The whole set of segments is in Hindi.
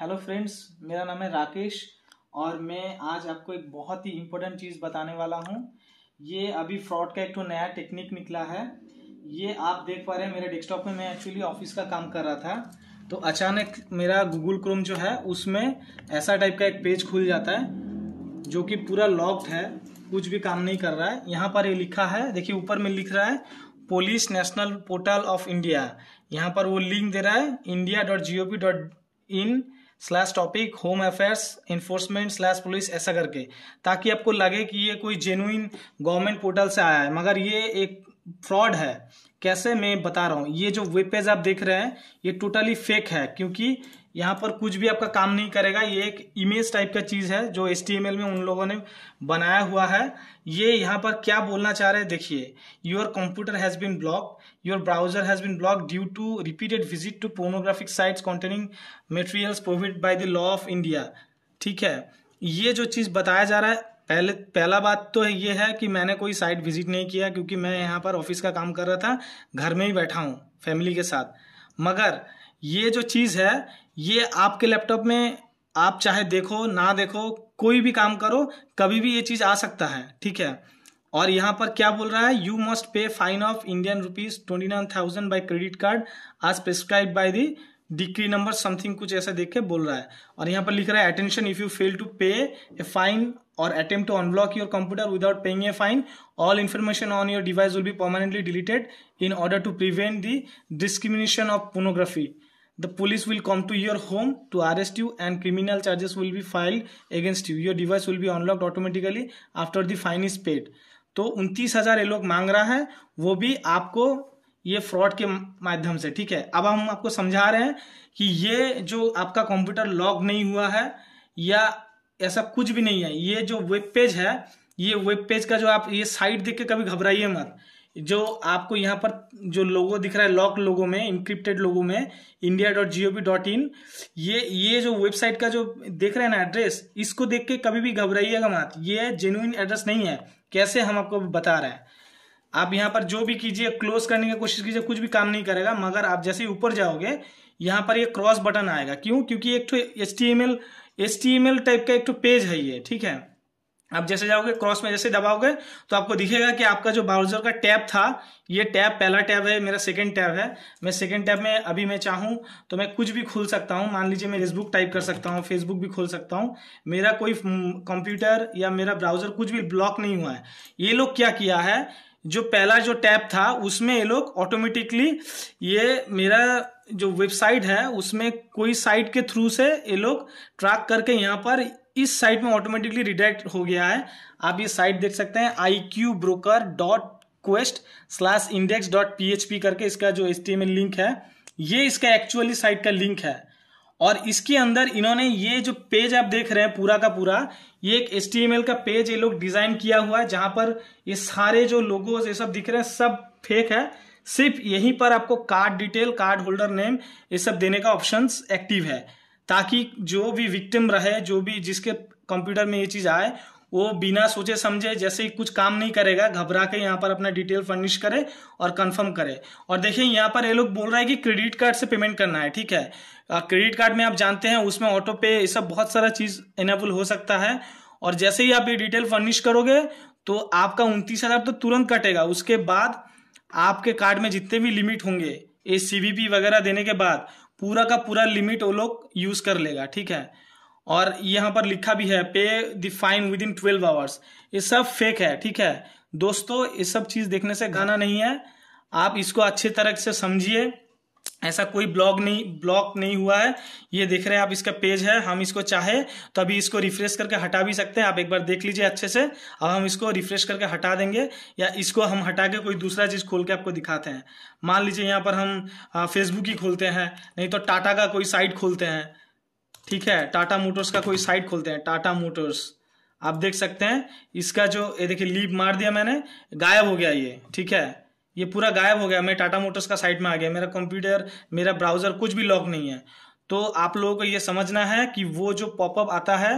हेलो फ्रेंड्स मेरा नाम है राकेश और मैं आज आपको एक बहुत ही इम्पोर्टेंट चीज़ बताने वाला हूँ ये अभी फ्रॉड का एक तो नया टेक्निक निकला है ये आप देख पा रहे हैं मेरे डेस्कटॉप में मैं एक्चुअली ऑफिस का काम कर रहा था तो अचानक मेरा गूगल क्रोम जो है उसमें ऐसा टाइप का एक पेज खुल जाता है जो कि पूरा लॉक्ड है कुछ भी काम नहीं कर रहा है यहाँ पर ये लिखा है देखिए ऊपर में लिख रहा है police national portal of India यहाँ पर वो लिंक दे रहा है India dot G O P dot in slash topic home affairs enforcement slash police ऐसा करके ताकि आपको लगे कि ये कोई जेनुइन गवर्नमेंट पोर्टल से आया है मगर ये एक फ्रॉड है कैसे मैं बता रहा हूँ ये जो वेब पेज आप देख रहे हैं ये टोटली फेक है क्योंकि यहाँ पर कुछ भी आपका काम नहीं करेगा ये एक इमेज टाइप का चीज़ है जो एस में उन लोगों ने बनाया हुआ है ये यहाँ पर क्या बोलना चाह रहे हैं देखिए your computer has been block your browser has been block due to repeated visit to pornographic sites containing materials provided by the law of India ठीक है ये जो चीज़ बताया जा रहा है पहले पहला बात तो ये है कि मैंने कोई साइट विजिट नहीं किया क्योंकि मैं यहाँ पर ऑफिस का काम कर रहा था घर में ही बैठा हूँ फैमिली के साथ मगर ये जो चीज़ है ये आपके लैपटॉप में आप चाहे देखो ना देखो कोई भी काम करो कभी भी ये चीज़ आ सकता है ठीक है और यहाँ पर क्या बोल रहा है you must pay fine of Indian rupees twenty nine thousand by credit card as prescribe by the decree number something कुछ ऐसा देख के बोल रहा है और यहाँ पर लिख रहा है attention if you fail to pay a fine or attempt to unblock your computer without paying a fine all information on your device will be permanently deleted in order to prevent the discrimination of pornography the police will come to your home to arrest you and criminal charges will be filed against you your device will be unlocked automatically after the fine is paid तो उनतीस हजार ये लोग मांग रहा है वो भी आपको ये फ्रॉड के माध्यम से ठीक है अब हम आपको समझा रहे हैं कि ये जो आपका कंप्यूटर लॉग नहीं हुआ है या ऐसा कुछ भी नहीं है ये जो वेब पेज है ये वेब पेज का जो आप ये साइट देख के कभी घबराइए मत जो आपको यहाँ पर जो लोगो दिख रहा है लॉक लोगो में इंक्रिप्टेड लोगो में India dot G O V dot in ये ये जो वेबसाइट का जो देख रहे हैं ना एड्रेस इसको देख के कभी भी घबराइएगा मत ये जेन्यून एड्रेस नहीं है कैसे हम आपको बता रहे हैं आप यहाँ पर जो भी कीजिए क्लोज करने की कोशिश कीजिए कुछ भी काम नहीं करेगा मगर आप जैसे ही ऊपर जाओगे यहाँ पर ये क्रॉस बटन आएगा क्यों क्योंकि एक तो H T M L H T M L type का एक तो पेज है ये ठीक है आप जैसे जाओगे क्रॉस में जैसे दबाओगे तो आपको दिखेगा कि आपका जो ब्राउजर का टैब था ये टैब पहला टैब है मेरा सेकंड टैब है मैं सेकंड टैब में अभी मैं चाहूँ तो मैं कुछ भी खोल सकता हूँ मान लीजिए मैं फेसबुक टाइप कर सकता हूँ फेसबुक भी खोल सकता हूँ मेरा कोई कंप्यूटर या मेरा ब्राउजर कुछ भी ब्लॉक नहीं हुआ है ये लोग क्या किया है जो पहला जो टैब था उसमें ये लोग ऑटोमेटिकली ये मेरा जो वेबसाइट है उसमें कोई साइट के थ्रू से ये लोग ट्रैक करके यहाँ पर इस साइट में ऑटोमेटिकली रिडायरेक्ट हो गया है आप ये साइट देख सकते हैं I Q broker dot quest slash index dot P H P करके इसका जो S T M L link है ये इसका एक्चुअली साइट का लिंक है और इसके अंदर इन्होंने ये जो पेज आप देख रहे हैं पूरा का पूरा ये एक एस टी एम एल का पेज ये लोग डिजाइन किया हुआ है जहां पर ये सारे जो लोगोज ये सब दिख रहे हैं सब फेक है सिर्फ यहीं पर आपको card detail card holder name ये सब देने का ऑप्शन एक्टिव है ताकि जो भी विक्टिम रहे जो भी जिसके कंप्यूटर में ये चीज़ आए वो बिना सोचे समझे जैसे ही कुछ काम नहीं करेगा घबरा के यहाँ पर अपना डिटेल फर्निश करे और कंफर्म करे और देखिए यहाँ पर ये लोग बोल रहा है कि क्रेडिट कार्ड से पेमेंट करना है ठीक है क्रेडिट कार्ड में आप जानते हैं उसमें ऑटो पे ये सब बहुत सारा चीज़ इनेबल हो सकता है और जैसे ही आप ये डिटेल फर्निश करोगे तो आपका उनतीस हज़ार तो तुरंत कटेगा उसके बाद आपके कार्ड में जितने भी लिमिट होंगे ए सी वगैरह देने के बाद पूरा का पूरा लिमिट वो लोग यूज कर लेगा ठीक है और यहाँ पर लिखा भी है pay the fine within twelve hours ये सब फेक है ठीक है दोस्तों ये सब चीज देखने से गाना नहीं है आप इसको अच्छे तरह से समझिए ऐसा कोई ब्लॉग नहीं ब्लॉक नहीं हुआ है ये देख रहे हैं आप इसका पेज है हम इसको चाहे तो अभी इसको रिफ्रेश करके हटा भी सकते हैं आप एक बार देख लीजिए अच्छे से अब हम इसको रिफ्रेश करके हटा देंगे या इसको हम हटा के कोई दूसरा चीज़ खोल के आपको दिखाते हैं मान लीजिए यहाँ पर हम फेसबुक ही खोलते हैं नहीं तो टाटा का कोई साइट खोलते हैं ठीक है टाटा मोटर्स का कोई साइट खोलते हैं टाटा मोटर्स आप देख सकते हैं इसका जो ये देखिए लीप मार दिया मैंने गायब हो गया ये ठीक है ये पूरा गायब हो गया मैं टाटा मोटर्स का साइट में आ गया मेरा कंप्यूटर मेरा ब्राउज़र कुछ भी लॉक नहीं है तो आप लोगों को ये समझना है कि वो जो पॉपअप आता है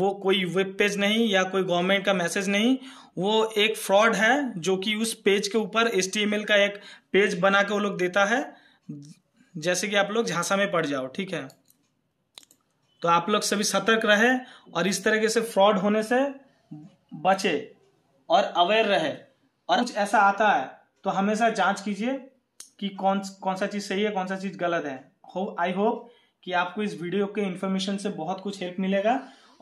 वो कोई वेब पेज नहीं या कोई गवर्नमेंट का मैसेज नहीं वो एक फ्रॉड है जो कि उस पेज के ऊपर एस का एक पेज बना के वो लोग देता है जैसे कि आप लोग झांसा में पड़ जाओ ठीक है तो आप लोग सभी सतर्क रहे और इस तरीके से फ्रॉड होने से बचे और अवेयर रहे और कुछ ऐसा आता है तो हमेशा जांच कीजिए कि कौन कौन सा चीज़ सही है कौन सा चीज़ गलत है हो आई होप कि आपको इस वीडियो के इन्फॉर्मेशन से बहुत कुछ हेल्प मिलेगा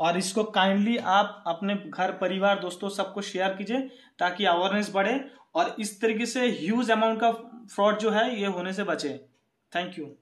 और इसको काइंडली आप अपने घर परिवार दोस्तों सबको शेयर कीजिए ताकि अवेयरनेस बढ़े और इस तरीके से ह्यूज अमाउंट का फ्रॉड जो है ये होने से बचे थैंक यू